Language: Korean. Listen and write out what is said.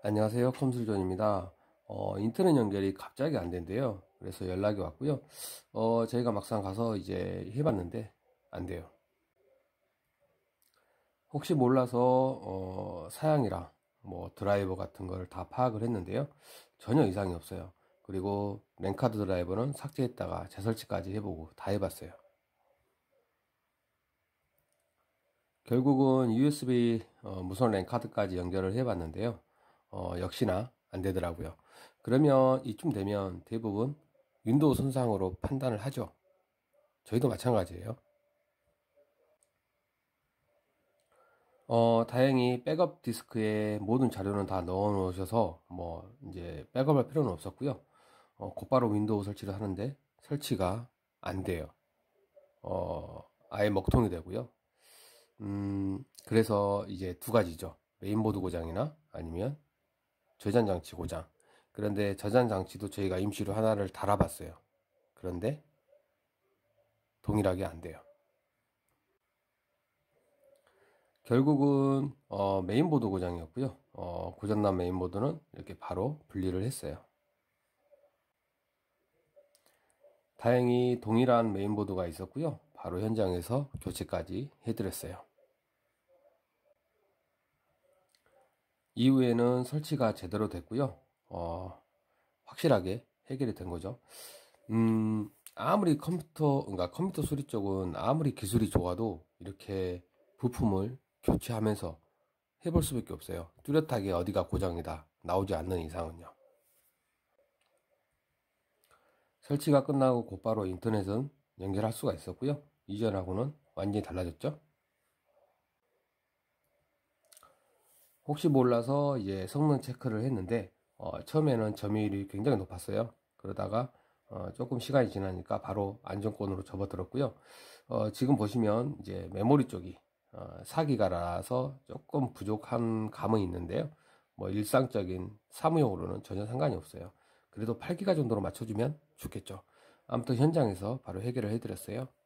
안녕하세요 컴슬존입니다 어, 인터넷 연결이 갑자기 안 된대요 그래서 연락이 왔고요 어, 저희가 막상 가서 이제 해봤는데 안 돼요 혹시 몰라서 어, 사양이라뭐 드라이버 같은 걸 다 파악을 했는데요 전혀 이상이 없어요 그리고 랜카드 드라이버는 삭제했다가 재설치까지 해보고 다 해봤어요 결국은 USB 어, 무선 랜카드까지 연결을 해봤는데요 어, 역시나 안 되더라고요. 그러면 이쯤 되면 대부분 윈도우 손상으로 판단을 하죠. 저희도 마찬가지예요. 어, 다행히 백업 디스크에 모든 자료는 다 넣어 놓으셔서 뭐 이제 백업할 필요는 없었고요. 어, 곧바로 윈도우 설치를 하는데 설치가 안 돼요. 어, 아예 먹통이 되고요. 음, 그래서 이제 두 가지죠. 메인보드 고장이나 아니면 저장장치 고장. 그런데 저장장치도 저희가 임시로 하나를 달아봤어요. 그런데 동일하게 안 돼요. 결국은 어, 메인보드 고장이었고요. 어, 고장난 메인보드는 이렇게 바로 분리를 했어요. 다행히 동일한 메인보드가 있었고요. 바로 현장에서 교체까지 해드렸어요. 이후에는 설치가 제대로 됐고요. 어, 확실하게 해결이 된 거죠. 음, 아무리 컴퓨터, 그러니까 컴퓨터 수리 쪽은 아무리 기술이 좋아도 이렇게 부품을 교체하면서 해볼 수밖에 없어요. 뚜렷하게 어디가 고장이다 나오지 않는 이상은요. 설치가 끝나고 곧바로 인터넷은 연결할 수가 있었고요. 이전하고는 완전히 달라졌죠. 혹시 몰라서 이제 성능 체크를 했는데 어, 처음에는 점유율이 굉장히 높았어요. 그러다가 어, 조금 시간이 지나니까 바로 안정권으로 접어들었고요. 어, 지금 보시면 이제 메모리 쪽이 어, 4기가라서 조금 부족한 감은 있는데요. 뭐 일상적인 사무용으로는 전혀 상관이 없어요. 그래도 8기가 정도로 맞춰주면 좋겠죠. 아무튼 현장에서 바로 해결을 해드렸어요.